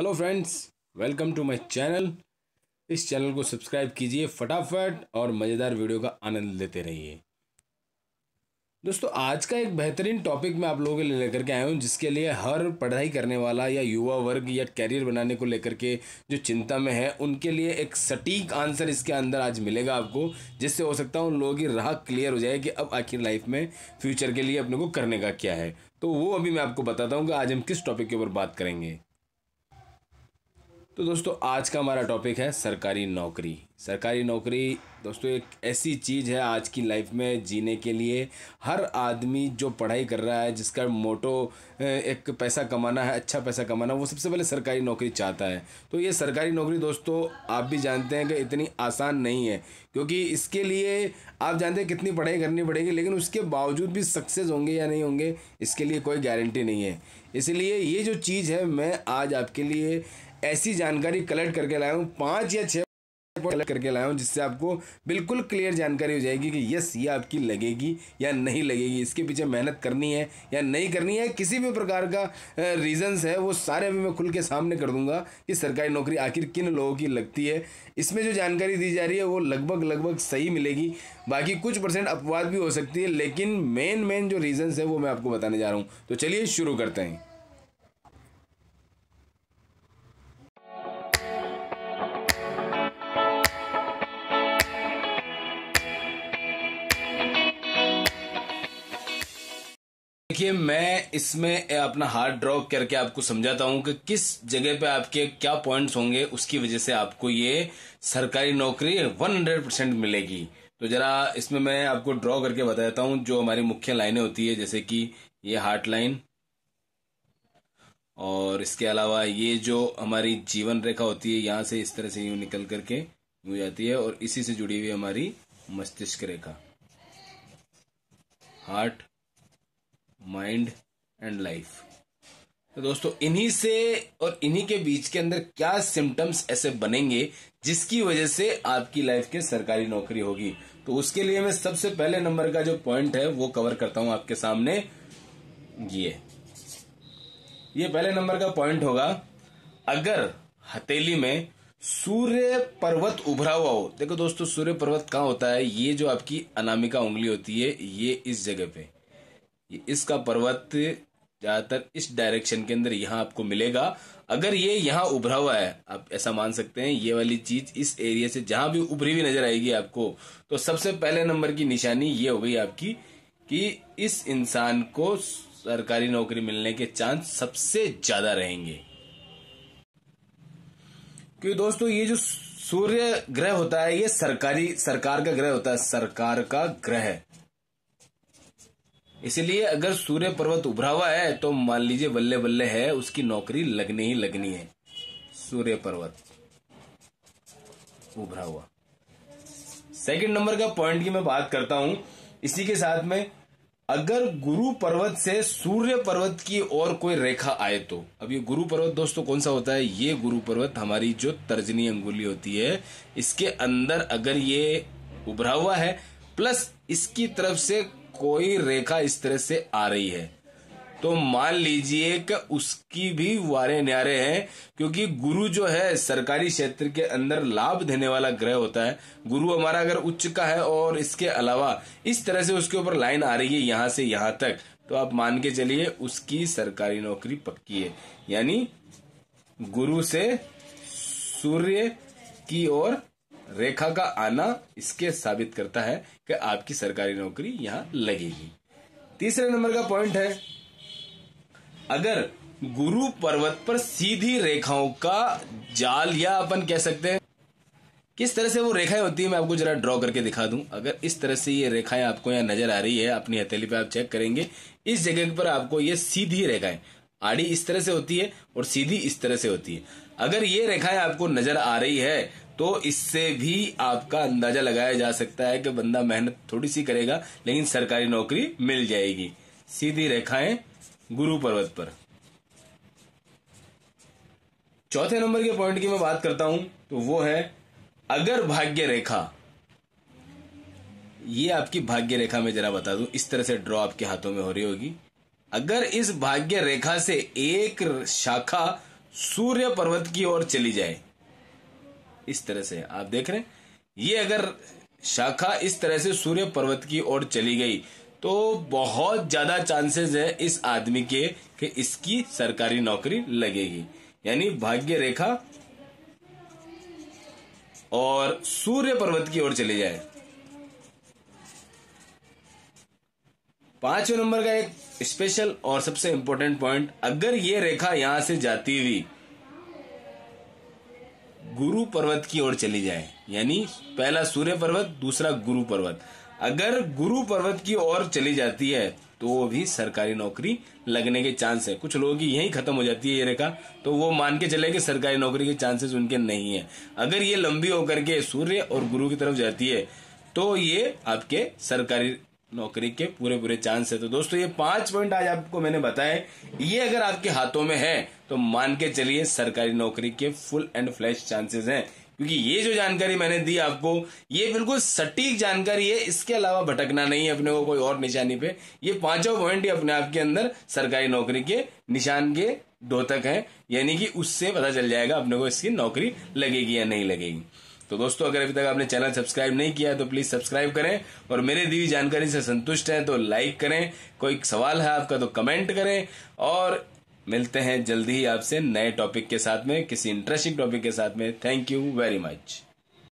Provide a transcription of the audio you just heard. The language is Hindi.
hello friends welcome to my channel इस चैनल को सब्सक्राइब कीजिए फटाफट और मज़ेदार वीडियो का आनंद लेते रहिए दोस्तों आज का एक बेहतरीन टॉपिक मैं आप लोगों के लिए लेकर के आया हूँ जिसके लिए हर पढ़ाई करने वाला या युवा वर्ग या कैरियर बनाने को लेकर के जो चिंता में है उनके लिए एक सटीक आंसर इसके अंदर आज मिलेगा आपको जिससे हो सकता है उन लोगों की राह क्लियर हो जाए कि अब आखिर लाइफ में फ्यूचर के लिए अपने को करने का क्या है तो वो अभी मैं आपको बताता हूँ कि आज हम किस टॉपिक के ऊपर बात करेंगे तो दोस्तों आज का हमारा टॉपिक है सरकारी नौकरी सरकारी नौकरी दोस्तों एक ऐसी चीज़ है आज की लाइफ में जीने के लिए हर आदमी जो पढ़ाई कर रहा है जिसका मोटो एक पैसा कमाना है अच्छा पैसा कमाना है वो सबसे पहले सरकारी नौकरी चाहता है तो ये सरकारी नौकरी दोस्तों आप भी जानते हैं कि इतनी आसान नहीं है क्योंकि इसके लिए आप जानते हैं कितनी पढ़ाई करनी पड़ेगी लेकिन उसके बावजूद भी सक्सेस होंगे या नहीं होंगे इसके लिए कोई गारंटी नहीं है इसलिए ये जो चीज़ है मैं आज आपके लिए ऐसी जानकारी कलेक्ट करके लाया हूँ पाँच या छः कलेक्ट करके लाया हूँ जिससे आपको बिल्कुल क्लियर जानकारी हो जाएगी कि यस ये आपकी लगेगी या नहीं लगेगी इसके पीछे मेहनत करनी है या नहीं करनी है किसी भी प्रकार का रीजंस है वो सारे अभी मैं खुल के सामने कर दूंगा कि सरकारी नौकरी आखिर किन लोगों की लगती है इसमें जो जानकारी दी जा रही है वो लगभग लगभग सही मिलेगी बाकी कुछ परसेंट अपवाद भी हो सकती है लेकिन मेन मेन जो रीजन्स है वो मैं आपको बताने जा रहा हूँ तो चलिए शुरू करते हैं देखिए मैं इसमें अपना हार्ड ड्रॉ करके आपको समझाता हूं कि किस जगह पे आपके क्या पॉइंट्स होंगे उसकी वजह से आपको ये सरकारी नौकरी 100 परसेंट मिलेगी तो जरा इसमें मैं आपको ड्रॉ करके बताता हूं जो हमारी मुख्य लाइनें होती है जैसे कि ये हार्ट लाइन और इसके अलावा ये जो हमारी जीवन रेखा होती है यहां से इस तरह से यूं निकल करके यू जाती है और इसी से जुड़ी हुई हमारी मस्तिष्क रेखा हार्ट माइंड एंड लाइफ तो दोस्तों इन्हीं से और इन्हीं के बीच के अंदर क्या सिम्टम्स ऐसे बनेंगे जिसकी वजह से आपकी लाइफ के सरकारी नौकरी होगी तो उसके लिए मैं सबसे पहले नंबर का जो पॉइंट है वो कवर करता हूं आपके सामने ये ये पहले नंबर का पॉइंट होगा अगर हथेली में सूर्य पर्वत उभरा हुआ हो देखो दोस्तों सूर्य पर्वत कहाँ होता है ये जो आपकी अनामिका उंगली होती है ये इस जगह पे इसका पर्वत ज़्यादातर इस डायरेक्शन के अंदर यहां आपको मिलेगा अगर ये यहां उभरा हुआ है आप ऐसा मान सकते हैं ये वाली चीज इस एरिया से जहां भी उभरी हुई नजर आएगी आपको तो सबसे पहले नंबर की निशानी ये हो गई आपकी कि इस इंसान को सरकारी नौकरी मिलने के चांस सबसे ज्यादा रहेंगे क्योंकि दोस्तों ये जो सूर्य ग्रह होता है ये सरकारी सरकार का ग्रह होता है सरकार का ग्रह इसलिए अगर सूर्य पर्वत उभरा हुआ है तो मान लीजिए बल्ले बल्ले है उसकी नौकरी लगनी ही लगनी है सूर्य पर्वत उभरा हुआ सेकंड नंबर का पॉइंट की मैं बात करता हूं इसी के साथ में अगर गुरु पर्वत से सूर्य पर्वत की ओर कोई रेखा आए तो अब ये गुरु पर्वत दोस्तों कौन सा होता है ये गुरु पर्वत हमारी जो तर्जनी अंगुली होती है इसके अंदर अगर ये उभरा हुआ है प्लस इसकी तरफ से कोई रेखा इस तरह से आ रही है तो मान लीजिए कि उसकी भी वारे न्यारे हैं क्योंकि गुरु जो है सरकारी क्षेत्र के अंदर लाभ देने वाला ग्रह होता है गुरु हमारा अगर उच्च का है और इसके अलावा इस तरह से उसके ऊपर लाइन आ रही है यहां से यहां तक तो आप मान के चलिए उसकी सरकारी नौकरी पक्की है यानी गुरु से सूर्य की ओर रेखा का आना इसके साबित करता है कि आपकी सरकारी नौकरी यहां लगेगी तीसरे नंबर का पॉइंट है अगर गुरु पर्वत पर सीधी रेखाओं का जाल या अपन कह सकते हैं किस तरह से वो रेखाएं होती है मैं आपको जरा ड्रॉ करके दिखा दूं अगर इस तरह से ये रेखाएं आपको यहां नजर आ रही है अपनी हथेली पे आप चेक करेंगे इस जगह पर आपको ये सीधी रेखाएं आड़ी इस तरह से होती है और सीधी इस तरह से होती है अगर ये रेखाएं आपको नजर आ रही है तो इससे भी आपका अंदाजा लगाया जा सकता है कि बंदा मेहनत थोड़ी सी करेगा लेकिन सरकारी नौकरी मिल जाएगी सीधी रेखाएं गुरु पर्वत पर चौथे नंबर के पॉइंट की मैं बात करता हूं तो वो है अगर भाग्य रेखा ये आपकी भाग्य रेखा में जरा बता दूं इस तरह से ड्रॉ आपके हाथों में हो रही होगी अगर इस भाग्य रेखा से एक शाखा सूर्य पर्वत की ओर चली जाए इस तरह से आप देख रहे हैं ये अगर शाखा इस तरह से सूर्य पर्वत की ओर चली गई तो बहुत ज्यादा चांसेस है इस आदमी के कि इसकी सरकारी नौकरी लगेगी यानी भाग्य रेखा और सूर्य पर्वत की ओर चले जाए पांचवे नंबर का एक स्पेशल और सबसे इंपॉर्टेंट पॉइंट अगर ये रेखा यहां से जाती हुई गुरु पर्वत की ओर चली जाए यानी पहला सूर्य पर्वत दूसरा गुरु पर्वत अगर गुरु पर्वत की ओर चली जाती है तो वो भी सरकारी नौकरी लगने के चांस है कुछ लोगों की यही खत्म हो जाती है ये रेखा तो वो मान के चले कि सरकारी नौकरी के चांसेस उनके नहीं है अगर ये लंबी होकर के सूर्य और गुरु की तरफ जाती है तो ये आपके सरकारी नौकरी के पूरे पूरे चांस है तो दोस्तों ये पांच पॉइंट आज आपको मैंने बताए ये अगर आपके हाथों में है तो मान के चलिए सरकारी नौकरी के फुल एंड फ्लैश चांसेस हैं क्योंकि ये जो जानकारी मैंने दी आपको ये बिल्कुल सटीक जानकारी है इसके अलावा भटकना नहीं है अपने को कोई और निशानी पे ये पांचों पॉइंट ही अपने आपके अंदर सरकारी नौकरी के निशान के तक है यानी कि उससे पता चल जाएगा अपने को इसकी नौकरी लगेगी या नहीं लगेगी तो दोस्तों अगर अभी तक आपने चैनल सब्सक्राइब नहीं किया तो प्लीज सब्सक्राइब करें और मेरे दी हुई जानकारी से संतुष्ट हैं तो लाइक करें कोई सवाल है आपका तो कमेंट करें और मिलते हैं जल्दी ही आपसे नए टॉपिक के साथ में किसी इंटरेस्टिंग टॉपिक के साथ में थैंक यू वेरी मच